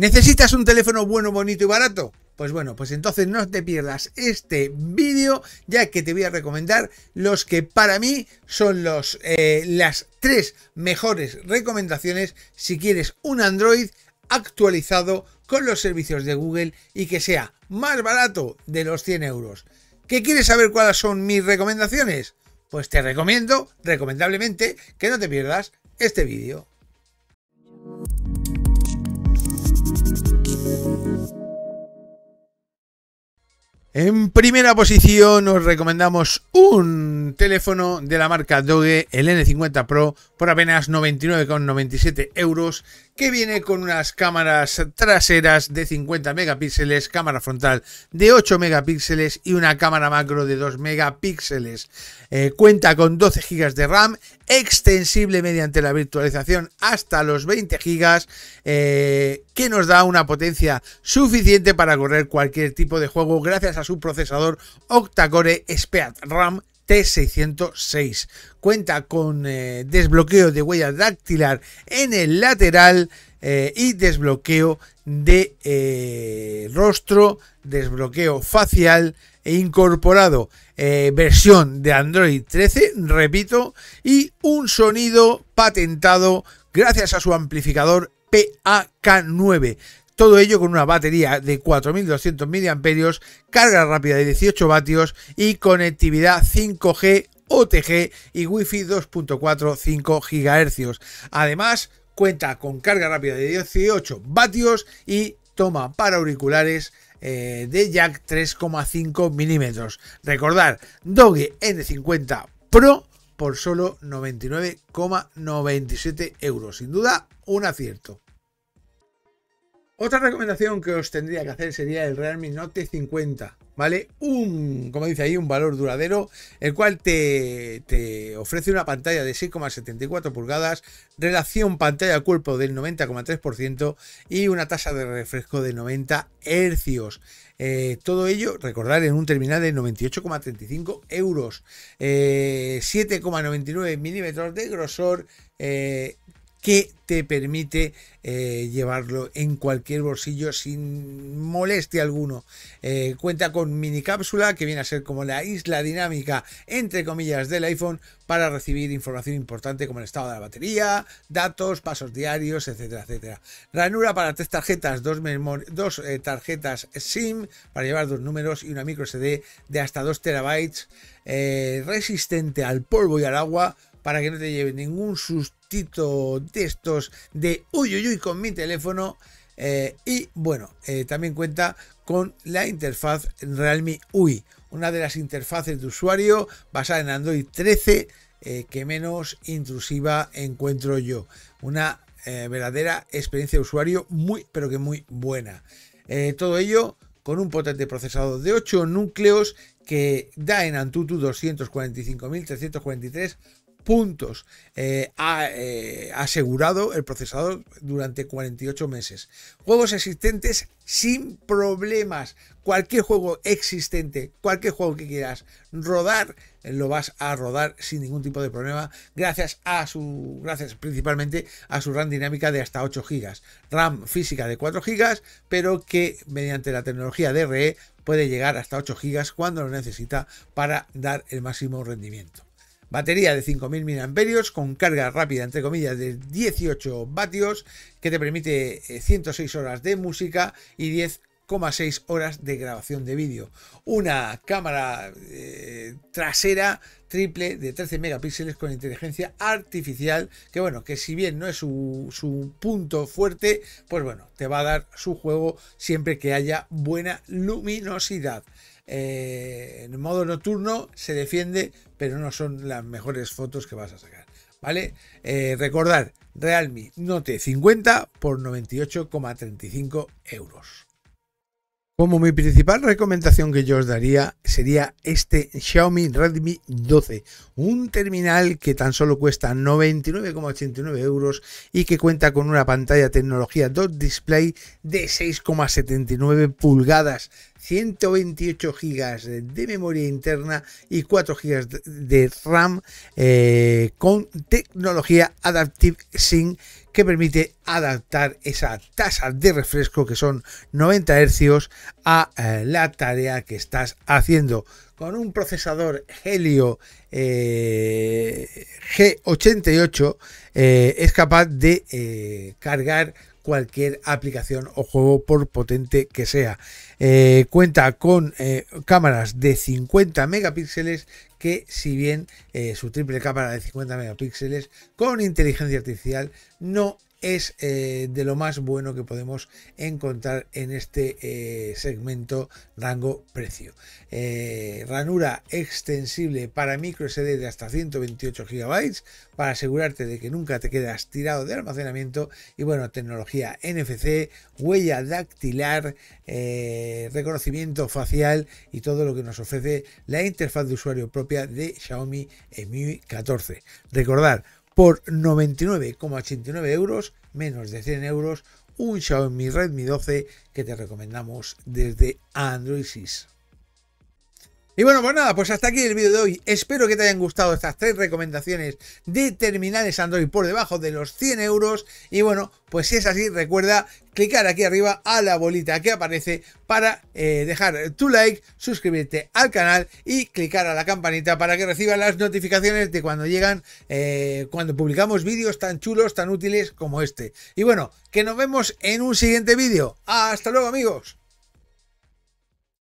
¿Necesitas un teléfono bueno, bonito y barato? Pues bueno, pues entonces no te pierdas este vídeo, ya que te voy a recomendar los que para mí son los, eh, las tres mejores recomendaciones si quieres un Android actualizado con los servicios de Google y que sea más barato de los 100 euros. ¿Qué quieres saber cuáles son mis recomendaciones? Pues te recomiendo, recomendablemente, que no te pierdas este vídeo. En primera posición os recomendamos un teléfono de la marca Doge, el N50 Pro, por apenas 99,97 euros, que viene con unas cámaras traseras de 50 megapíxeles, cámara frontal de 8 megapíxeles y una cámara macro de 2 megapíxeles. Eh, cuenta con 12 GB de RAM, extensible mediante la virtualización hasta los 20 GB, eh, que nos da una potencia suficiente para correr cualquier tipo de juego gracias a su procesador octacore core RAM T606. Cuenta con eh, desbloqueo de huella dactilar en el lateral eh, y desbloqueo de eh, rostro, desbloqueo facial e incorporado versión de Android 13, repito, y un sonido patentado gracias a su amplificador PAK9. Todo ello con una batería de 4200 mAh, carga rápida de 18 vatios y conectividad 5G OTG y Wi-Fi 2.4 5 GHz. Además, cuenta con carga rápida de 18 vatios y toma para auriculares eh, de jack 3,5 milímetros. Recordar, Doge N50 Pro por solo 99,97 euros. Sin duda, un acierto. Otra recomendación que os tendría que hacer sería el Realme Note 50, ¿vale? Un, como dice ahí, un valor duradero, el cual te, te ofrece una pantalla de 6,74 pulgadas, relación pantalla-cuerpo del 90,3% y una tasa de refresco de 90 hercios. Eh, todo ello, recordar, en un terminal de 98,35 euros, 7,99 eh, milímetros de grosor, eh, que te permite eh, llevarlo en cualquier bolsillo sin molestia alguno. Eh, cuenta con mini cápsula que viene a ser como la isla dinámica entre comillas del iPhone para recibir información importante como el estado de la batería, datos, pasos diarios, etcétera, etcétera. Ranura para tres tarjetas, dos, dos eh, tarjetas SIM para llevar dos números y una micro SD de hasta 2 terabytes, resistente al polvo y al agua para que no te lleve ningún susto de estos de uy, uy, uy con mi teléfono. Eh, y bueno, eh, también cuenta con la interfaz Realme UI, una de las interfaces de usuario basada en Android 13 eh, que menos intrusiva encuentro yo. Una verdadera experiencia de usuario muy, pero que muy buena. todo ello con un potente procesador de 8 núcleos que da en Antutu 245.343 puntos eh, ha eh, asegurado el procesador durante 48 meses. Juegos existentes sin problemas. Cualquier juego existente, cualquier juego que quieras rodar, eh, lo vas a rodar sin ningún tipo de problema. Gracias a su, gracias principalmente a su RAM dinámica de hasta 8 GB, RAM física de 4 GB, pero que mediante la tecnología DRE e puede llegar hasta 8 GB cuando lo necesita para dar el máximo rendimiento. Batería de 5.000 mAh con carga rápida, entre comillas, de 18 vatios que te permite 106 eh, horas de música y 10,6 horas de grabación de vídeo. Una cámara eh, trasera triple de 13 megapíxeles con inteligencia artificial, que bueno, que si bien no es su, punto fuerte, pues bueno, te va a dar su juego siempre que haya buena luminosidad. Eh, en modo nocturno se defiende, pero no son las mejores fotos que vas a sacar. ¿Vale? Eh, recordar, Realme Note 50 por 98,35 euros. Como mi principal recomendación que yo os daría sería este Xiaomi Redmi 12, un terminal que tan solo cuesta 99,89 euros y que cuenta con una pantalla tecnología Dot Display de 6,79 pulgadas 128 gigas de memoria interna y 4 gigas de RAM eh, con tecnología Adaptive Sync que permite adaptar esa tasa de refresco que son 90 Hz a eh, la tarea que estás haciendo con un procesador Helio eh, G88 eh, es capaz de eh, cargar cualquier aplicación o juego por potente que sea. cuenta con cámaras de 50 megapíxeles que si bien su triple cámara de 50 megapíxeles con inteligencia artificial no es eh, de lo más bueno que podemos encontrar en este eh, segmento rango precio. Eh, ranura extensible para micro SD de hasta 128 GB para asegurarte de que nunca te quedas tirado de almacenamiento y bueno, tecnología NFC, huella dactilar, reconocimiento facial y todo lo que nos ofrece la interfaz de usuario propia de Xiaomi Mi 14. Recordar, por 99,89 euros, menos de 100 euros, un Xiaomi Redmi 12 que te recomendamos desde Android 6. Y bueno, pues nada, pues hasta aquí el vídeo de hoy. Espero que te hayan gustado estas tres recomendaciones de terminales Android por debajo de los 100 euros. Y bueno, pues si es así, recuerda clicar aquí arriba a la bolita que aparece para eh, dejar tu like, suscribirte al canal y clicar a la campanita para que recibas las notificaciones de cuando llegan, eh, cuando publicamos vídeos tan chulos, tan útiles como este. Y bueno, que nos vemos en un siguiente vídeo. Hasta luego amigos.